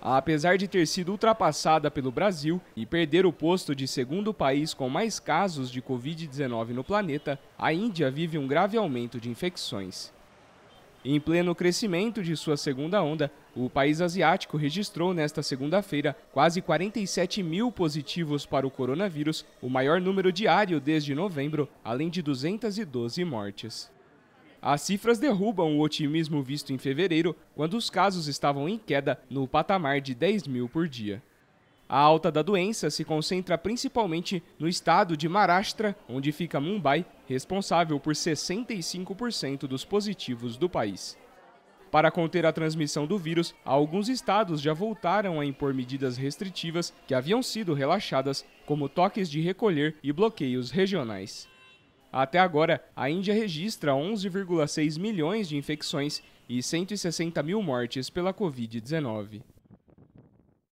Apesar de ter sido ultrapassada pelo Brasil e perder o posto de segundo país com mais casos de Covid-19 no planeta, a Índia vive um grave aumento de infecções. Em pleno crescimento de sua segunda onda, o país asiático registrou nesta segunda-feira quase 47 mil positivos para o coronavírus, o maior número diário desde novembro, além de 212 mortes. As cifras derrubam o otimismo visto em fevereiro, quando os casos estavam em queda no patamar de 10 mil por dia. A alta da doença se concentra principalmente no estado de Maharashtra, onde fica Mumbai, responsável por 65% dos positivos do país. Para conter a transmissão do vírus, alguns estados já voltaram a impor medidas restritivas que haviam sido relaxadas, como toques de recolher e bloqueios regionais. Até agora, a Índia registra 11,6 milhões de infecções e 160 mil mortes pela Covid-19.